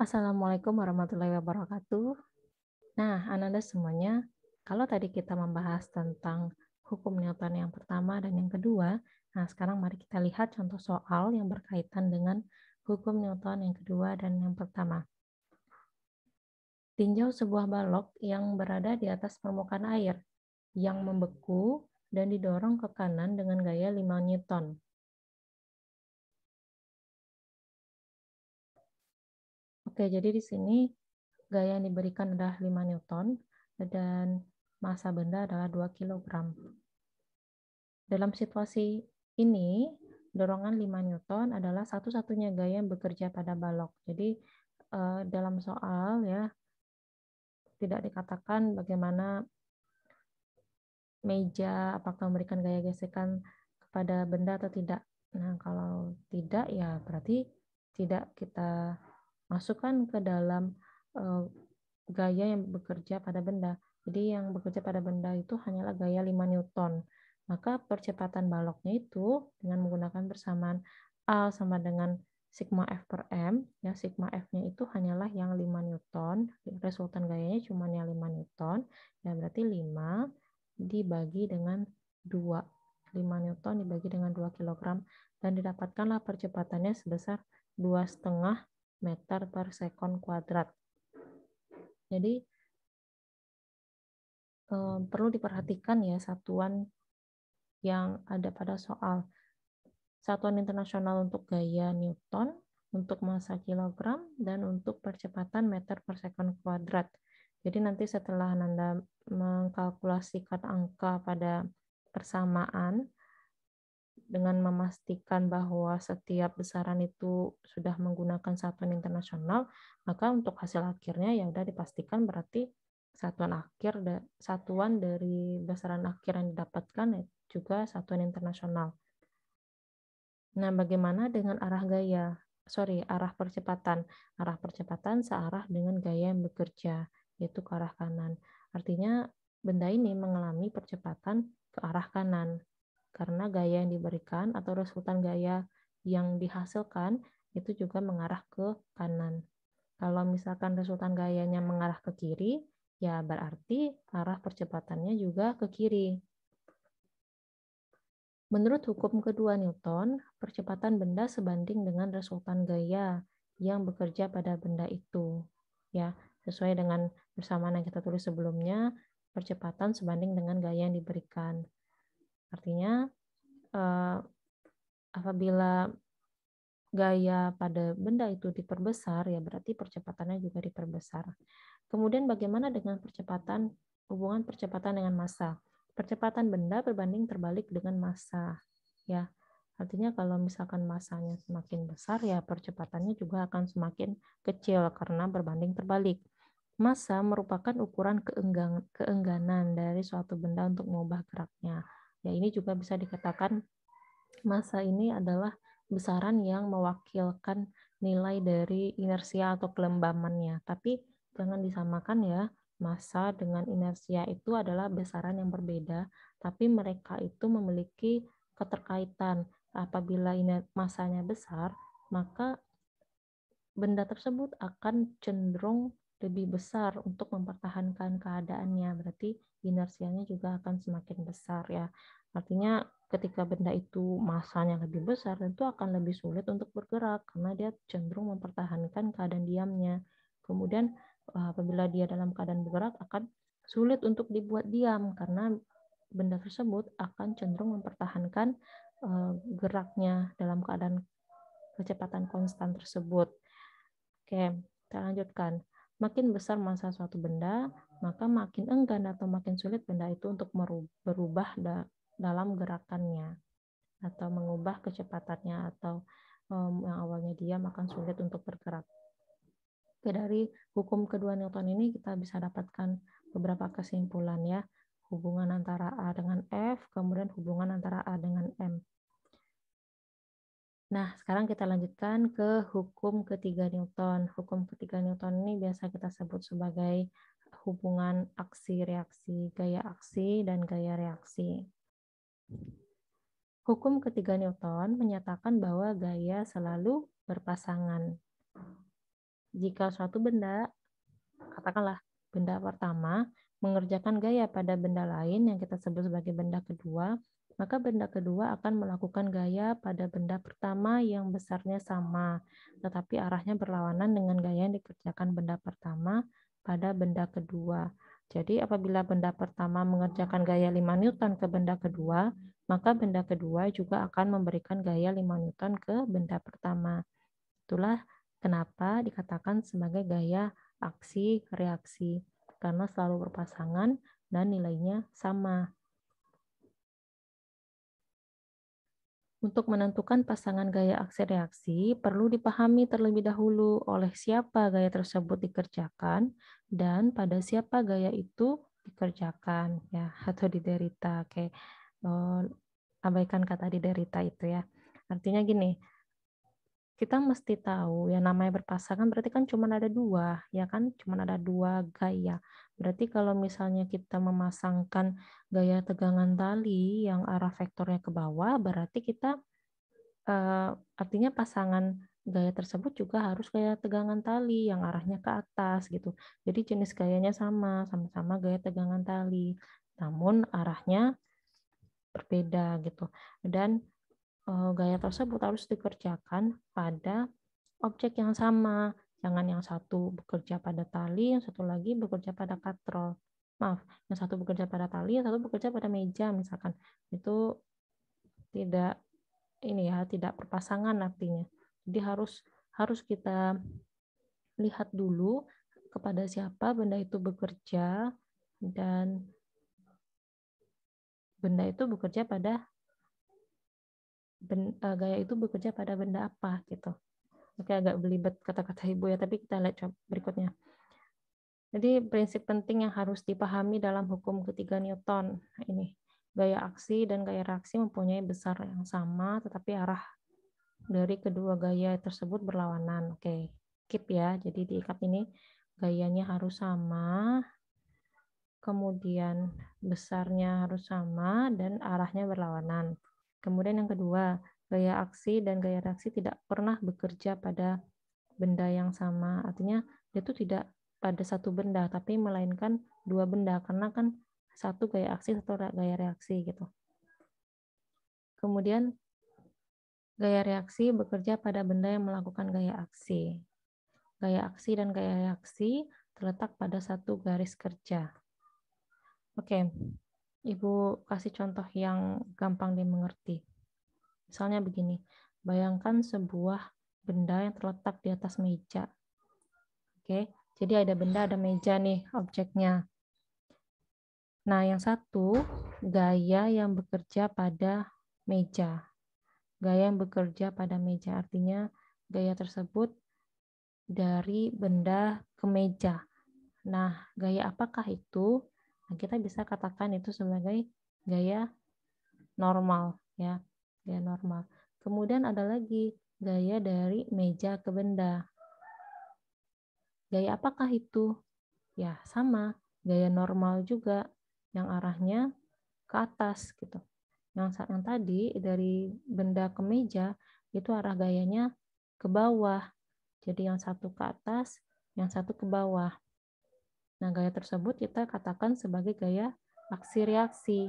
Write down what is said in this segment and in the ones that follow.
Assalamualaikum warahmatullahi wabarakatuh. Nah, Ananda semuanya, kalau tadi kita membahas tentang hukum Newton yang pertama dan yang kedua, nah sekarang mari kita lihat contoh soal yang berkaitan dengan hukum Newton yang kedua dan yang pertama. Tinjau sebuah balok yang berada di atas permukaan air yang membeku dan didorong ke kanan dengan gaya 5 Newton. Oke, jadi di sini gaya yang diberikan adalah 5 Newton dan massa benda adalah 2 kg. Dalam situasi ini, dorongan 5 Newton adalah satu-satunya gaya yang bekerja pada balok. Jadi eh, dalam soal ya tidak dikatakan bagaimana meja apakah memberikan gaya gesekan kepada benda atau tidak. Nah, kalau tidak ya berarti tidak kita masukkan ke dalam uh, gaya yang bekerja pada benda. Jadi yang bekerja pada benda itu hanyalah gaya 5 Newton. Maka percepatan baloknya itu dengan menggunakan persamaan A sama dengan sigma F per M, ya sigma F-nya itu hanyalah yang 5 Newton, resultan gayanya cuma yang 5 Newton, ya berarti 5 dibagi dengan 2. 5 Newton dibagi dengan 2 kg, dan didapatkanlah percepatannya sebesar 2,5 meter per second kuadrat. Jadi eh, perlu diperhatikan ya satuan yang ada pada soal. Satuan internasional untuk gaya Newton, untuk massa kilogram, dan untuk percepatan meter per second kuadrat. Jadi nanti setelah Anda mengkalkulasikan angka pada persamaan, dengan memastikan bahwa setiap besaran itu sudah menggunakan satuan internasional, maka untuk hasil akhirnya ya sudah dipastikan berarti satuan akhir satuan dari besaran akhir yang didapatkan ya juga satuan internasional. Nah, bagaimana dengan arah gaya? Sorry, arah percepatan. Arah percepatan searah dengan gaya yang bekerja, yaitu ke arah kanan. Artinya, benda ini mengalami percepatan ke arah kanan karena gaya yang diberikan atau resultan gaya yang dihasilkan itu juga mengarah ke kanan. Kalau misalkan resultan gayanya mengarah ke kiri, ya berarti arah percepatannya juga ke kiri. Menurut hukum kedua Newton, percepatan benda sebanding dengan resultan gaya yang bekerja pada benda itu. Ya, sesuai dengan persamaan yang kita tulis sebelumnya, percepatan sebanding dengan gaya yang diberikan. Artinya uh, apabila gaya pada benda itu diperbesar ya berarti percepatannya juga diperbesar. Kemudian bagaimana dengan percepatan hubungan percepatan dengan massa? Percepatan benda berbanding terbalik dengan massa ya. Artinya kalau misalkan massanya semakin besar ya percepatannya juga akan semakin kecil karena berbanding terbalik. Massa merupakan ukuran keenggan, keengganan dari suatu benda untuk mengubah geraknya. Ya, ini juga bisa dikatakan masa ini adalah besaran yang mewakilkan nilai dari inersia atau kelembamannya. Tapi jangan disamakan ya, masa dengan inersia itu adalah besaran yang berbeda, tapi mereka itu memiliki keterkaitan. Apabila masanya besar, maka benda tersebut akan cenderung lebih besar untuk mempertahankan keadaannya. Berarti inersianya juga akan semakin besar ya. Artinya ketika benda itu masanya lebih besar tentu akan lebih sulit untuk bergerak karena dia cenderung mempertahankan keadaan diamnya. Kemudian eh, apabila dia dalam keadaan bergerak akan sulit untuk dibuat diam karena benda tersebut akan cenderung mempertahankan eh, geraknya dalam keadaan kecepatan konstan tersebut. Oke, kita lanjutkan. Makin besar masa suatu benda, maka makin enggan atau makin sulit benda itu untuk berubah da dalam gerakannya atau mengubah kecepatannya atau um, yang awalnya dia makan sulit untuk bergerak. Oke, dari hukum kedua Newton ini kita bisa dapatkan beberapa kesimpulan ya. Hubungan antara A dengan F, kemudian hubungan antara A dengan M. Nah, sekarang kita lanjutkan ke hukum ketiga Newton. Hukum ketiga Newton ini biasa kita sebut sebagai hubungan aksi-reaksi, gaya aksi dan gaya reaksi. Hukum ketiga Newton menyatakan bahwa gaya selalu berpasangan. Jika suatu benda, katakanlah benda pertama, mengerjakan gaya pada benda lain yang kita sebut sebagai benda kedua, maka benda kedua akan melakukan gaya pada benda pertama yang besarnya sama, tetapi arahnya berlawanan dengan gaya yang dikerjakan benda pertama pada benda kedua. Jadi apabila benda pertama mengerjakan gaya 5 Newton ke benda kedua, maka benda kedua juga akan memberikan gaya 5 Newton ke benda pertama. Itulah kenapa dikatakan sebagai gaya aksi reaksi karena selalu berpasangan dan nilainya sama Untuk menentukan pasangan gaya aksi reaksi, perlu dipahami terlebih dahulu oleh siapa gaya tersebut dikerjakan dan pada siapa gaya itu dikerjakan ya atau diderita. Oke. Oh, abaikan kata diderita itu ya. Artinya gini, kita mesti tahu ya namanya berpasangan berarti kan cuma ada dua ya kan cuma ada dua gaya berarti kalau misalnya kita memasangkan gaya tegangan tali yang arah vektornya ke bawah berarti kita uh, artinya pasangan gaya tersebut juga harus gaya tegangan tali yang arahnya ke atas gitu jadi jenis gayanya sama sama-sama gaya tegangan tali namun arahnya berbeda gitu dan Eh, gaya tersebut harus dikerjakan pada objek yang sama. Jangan yang satu bekerja pada tali, yang satu lagi bekerja pada katrol. Maaf, yang satu bekerja pada tali, yang satu bekerja pada meja misalkan. Itu tidak ini ya, tidak perpasangan artinya. Jadi harus harus kita lihat dulu kepada siapa benda itu bekerja dan benda itu bekerja pada ben, uh, gaya itu bekerja pada benda apa gitu. Oke, agak belibet kata-kata ibu ya, tapi kita lihat coba berikutnya. Jadi prinsip penting yang harus dipahami dalam hukum ketiga Newton nah ini gaya aksi dan gaya reaksi mempunyai besar yang sama, tetapi arah dari kedua gaya tersebut berlawanan. Oke, keep ya. Jadi diikat ini gayanya harus sama, kemudian besarnya harus sama dan arahnya berlawanan. Kemudian yang kedua, gaya aksi dan gaya reaksi tidak pernah bekerja pada benda yang sama. Artinya dia tuh tidak pada satu benda, tapi melainkan dua benda karena kan satu gaya aksi, satu gaya reaksi gitu. Kemudian gaya reaksi bekerja pada benda yang melakukan gaya aksi. Gaya aksi dan gaya reaksi terletak pada satu garis kerja. Oke. Okay. Ibu kasih contoh yang gampang dimengerti. Misalnya begini, bayangkan sebuah benda yang terletak di atas meja. Oke, jadi ada benda, ada meja nih objeknya. Nah, yang satu, gaya yang bekerja pada meja. Gaya yang bekerja pada meja artinya gaya tersebut dari benda ke meja. Nah, gaya apakah itu? Nah, kita bisa katakan itu sebagai gaya normal ya, gaya normal. Kemudian ada lagi gaya dari meja ke benda. Gaya apakah itu? Ya, sama, gaya normal juga yang arahnya ke atas gitu. Yang saat yang tadi dari benda ke meja itu arah gayanya ke bawah. Jadi yang satu ke atas, yang satu ke bawah. Nah, gaya tersebut kita katakan sebagai gaya aksi reaksi.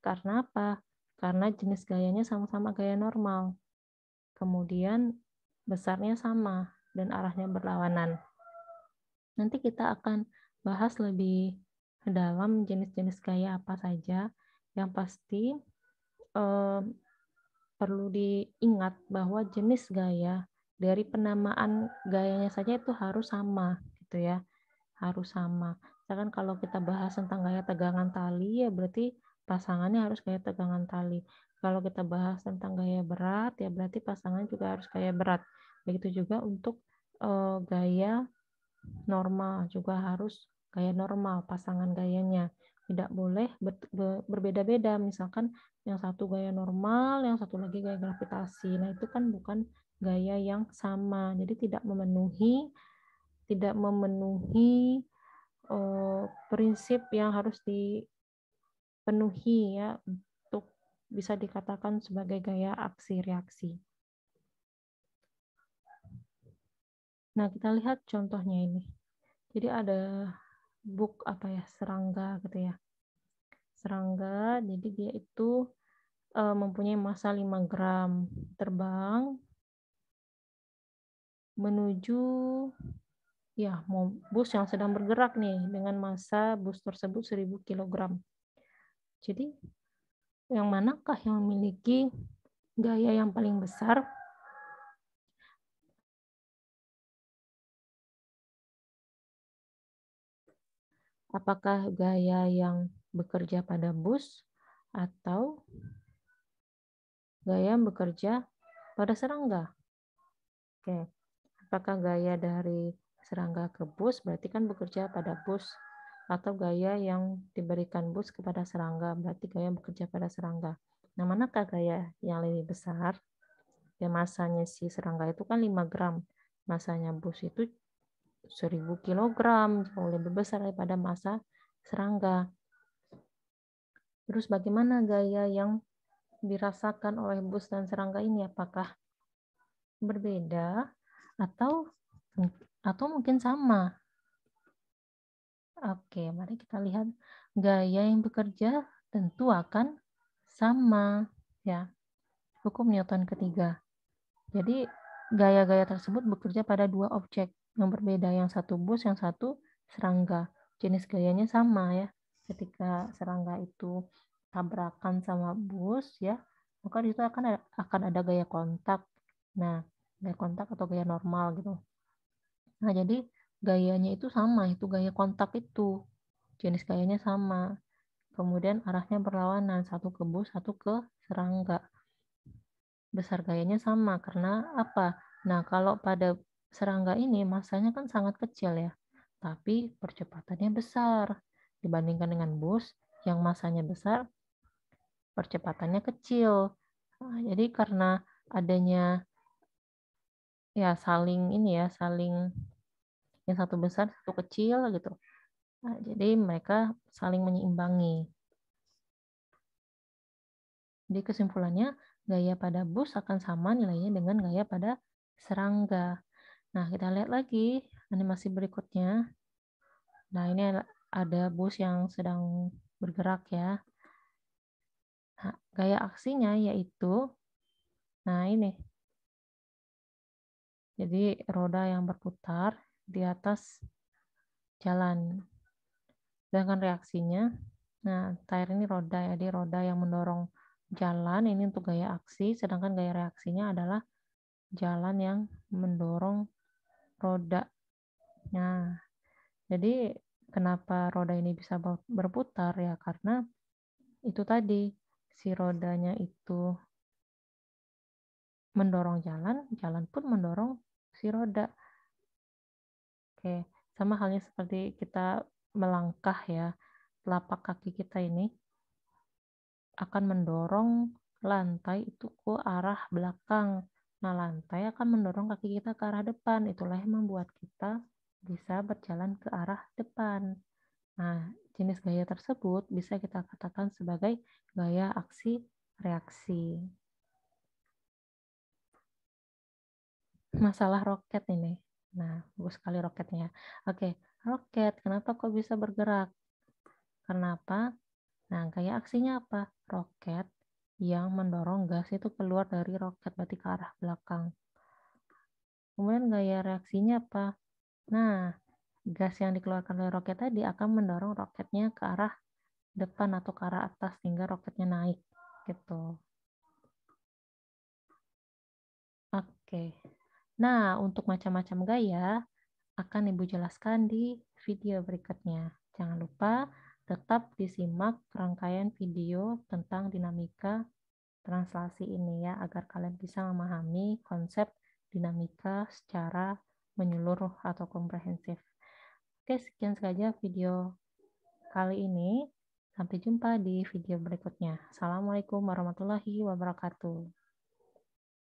Karena apa? Karena jenis gayanya sama-sama gaya normal. Kemudian besarnya sama dan arahnya berlawanan. Nanti kita akan bahas lebih dalam jenis-jenis gaya apa saja. Yang pasti eh, perlu diingat bahwa jenis gaya dari penamaan gayanya saja itu harus sama gitu ya harus sama. Misalkan kalau kita bahas tentang gaya tegangan tali, ya berarti pasangannya harus gaya tegangan tali. Kalau kita bahas tentang gaya berat, ya berarti pasangan juga harus gaya berat. Begitu juga untuk e, gaya normal juga harus gaya normal pasangan gayanya. Tidak boleh ber, berbeda-beda. Misalkan yang satu gaya normal, yang satu lagi gaya gravitasi. Nah, itu kan bukan gaya yang sama. Jadi tidak memenuhi tidak memenuhi uh, prinsip yang harus dipenuhi ya untuk bisa dikatakan sebagai gaya aksi reaksi. Nah, kita lihat contohnya ini. Jadi ada book apa ya serangga gitu ya. Serangga, jadi dia itu e, mempunyai massa 5 gram, terbang menuju ya bus yang sedang bergerak nih dengan massa bus tersebut 1000 kg. Jadi yang manakah yang memiliki gaya yang paling besar? Apakah gaya yang bekerja pada bus atau gaya yang bekerja pada serangga? Oke. Apakah gaya dari serangga ke bus berarti kan bekerja pada bus atau gaya yang diberikan bus kepada serangga berarti gaya yang bekerja pada serangga. Nah, manakah gaya yang lebih besar? Ya masanya si serangga itu kan 5 gram. Masanya bus itu 1000 kg, jauh lebih besar daripada masa serangga. Terus bagaimana gaya yang dirasakan oleh bus dan serangga ini? Apakah berbeda atau atau mungkin sama. Oke, mari kita lihat gaya yang bekerja tentu akan sama ya. Hukum Newton ketiga. Jadi gaya-gaya tersebut bekerja pada dua objek yang berbeda, yang satu bus, yang satu serangga. Jenis gayanya sama ya. Ketika serangga itu tabrakan sama bus ya, maka di situ akan ada, akan ada gaya kontak. Nah, gaya kontak atau gaya normal gitu. Nah, jadi gayanya itu sama, itu gaya kontak itu. Jenis gayanya sama. Kemudian arahnya berlawanan, satu ke bus, satu ke serangga. Besar gayanya sama, karena apa? Nah, kalau pada serangga ini masanya kan sangat kecil ya, tapi percepatannya besar. Dibandingkan dengan bus yang masanya besar, percepatannya kecil. Nah, jadi karena adanya ya saling ini ya, saling yang satu besar satu kecil gitu nah, jadi mereka saling menyeimbangi jadi kesimpulannya gaya pada bus akan sama nilainya dengan gaya pada serangga nah kita lihat lagi animasi berikutnya nah ini ada bus yang sedang bergerak ya nah, gaya aksinya yaitu nah ini jadi roda yang berputar di atas jalan. Sedangkan reaksinya, nah tayar ini roda ya, di roda yang mendorong jalan ini untuk gaya aksi, sedangkan gaya reaksinya adalah jalan yang mendorong roda. Nah, jadi kenapa roda ini bisa berputar ya karena itu tadi si rodanya itu mendorong jalan, jalan pun mendorong si roda. Oke, sama halnya seperti kita melangkah ya, telapak kaki kita ini akan mendorong lantai itu ke arah belakang. Nah, lantai akan mendorong kaki kita ke arah depan. Itulah yang membuat kita bisa berjalan ke arah depan. Nah, jenis gaya tersebut bisa kita katakan sebagai gaya aksi reaksi. Masalah roket ini. Nah, bagus sekali roketnya. Oke, roket kenapa kok bisa bergerak? Kenapa? Nah, gaya aksinya apa? Roket yang mendorong gas itu keluar dari roket berarti ke arah belakang. Kemudian gaya reaksinya apa? Nah, gas yang dikeluarkan oleh roket tadi akan mendorong roketnya ke arah depan atau ke arah atas sehingga roketnya naik gitu. Oke. Okay. Nah, untuk macam-macam gaya akan Ibu jelaskan di video berikutnya. Jangan lupa tetap disimak rangkaian video tentang dinamika translasi ini ya agar kalian bisa memahami konsep dinamika secara menyeluruh atau komprehensif. Oke, sekian saja video kali ini. Sampai jumpa di video berikutnya. Assalamualaikum warahmatullahi wabarakatuh.